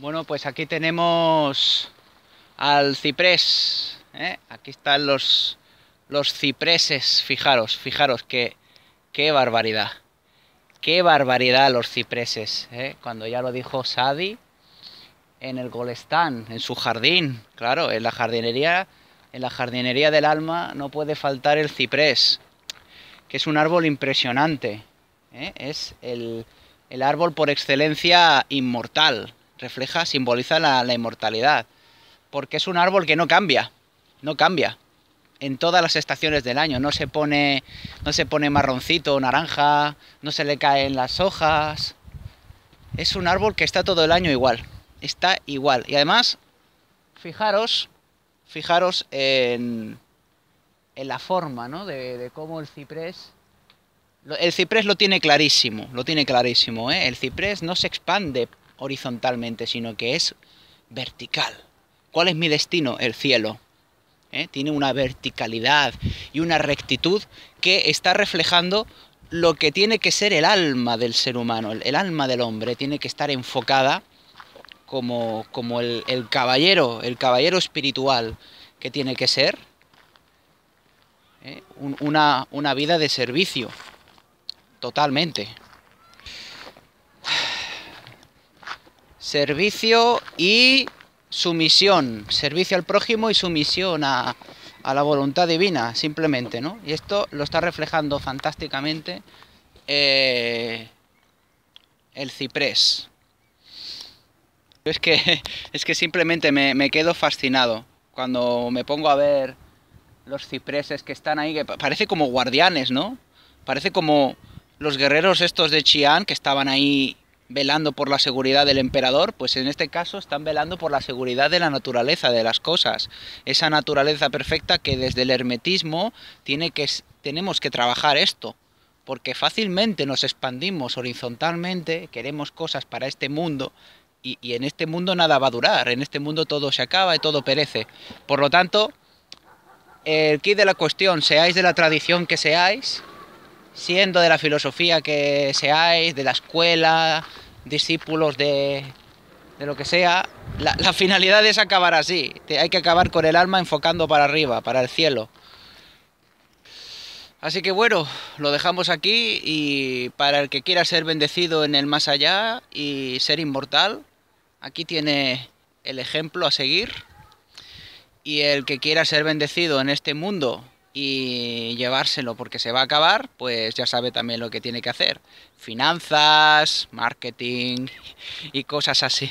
Bueno, pues aquí tenemos al ciprés. ¿eh? Aquí están los, los cipreses. Fijaros, fijaros qué barbaridad. Qué barbaridad los cipreses. ¿eh? Cuando ya lo dijo Sadi en el Golestán, en su jardín. Claro, en la jardinería, en la jardinería del alma no puede faltar el ciprés, que es un árbol impresionante. ¿eh? Es el, el árbol por excelencia inmortal refleja, simboliza la, inmortalidad, porque es un árbol que no cambia, no cambia en todas las estaciones del año, no se pone, no se pone marroncito, naranja, no se le caen las hojas, es un árbol que está todo el año igual, está igual. Y además, fijaros, fijaros en, en la forma, ¿no? De, de, cómo el ciprés... El ciprés lo tiene clarísimo, lo tiene clarísimo, ¿eh? El ciprés no se expande horizontalmente, sino que es vertical. ¿Cuál es mi destino? El cielo. ¿eh? Tiene una verticalidad y una rectitud que está reflejando lo que tiene que ser el alma del ser humano, el, alma del hombre, tiene que estar enfocada como, como el, caballero, el caballero espiritual que tiene que ser, ¿eh? una, una vida de servicio, totalmente. Servicio y sumisión. Servicio al prójimo y sumisión a, a la voluntad divina, simplemente, ¿no? Y esto lo está reflejando fantásticamente eh, el ciprés. Es que, es que simplemente me, quedo fascinado cuando me pongo a ver los cipreses que están ahí, que parece como guardianes, ¿no? Parece como los guerreros estos de Chian que estaban ahí velando por la seguridad del emperador, pues en este caso están velando por la seguridad de la naturaleza, de las cosas. Esa naturaleza perfecta que desde el hermetismo tiene que, tenemos que trabajar esto, porque fácilmente nos expandimos horizontalmente, queremos cosas para este mundo. Y, en este mundo nada va a durar, en este mundo todo se acaba y todo perece. Por lo tanto, el kit de la cuestión, seáis de la tradición que seáis, siendo de la filosofía que seáis, de la escuela, discípulos de, de lo que sea, la, la, finalidad es acabar así. Hay que acabar con el alma enfocando para arriba, para el cielo. Así que bueno, lo dejamos aquí y para el que quiera ser bendecido en el más allá y ser inmortal, aquí tiene el ejemplo a seguir. Y el que quiera ser bendecido en este mundo y llevárselo porque se va a acabar, pues ya sabe también lo que tiene que hacer. Finanzas, marketing y cosas así.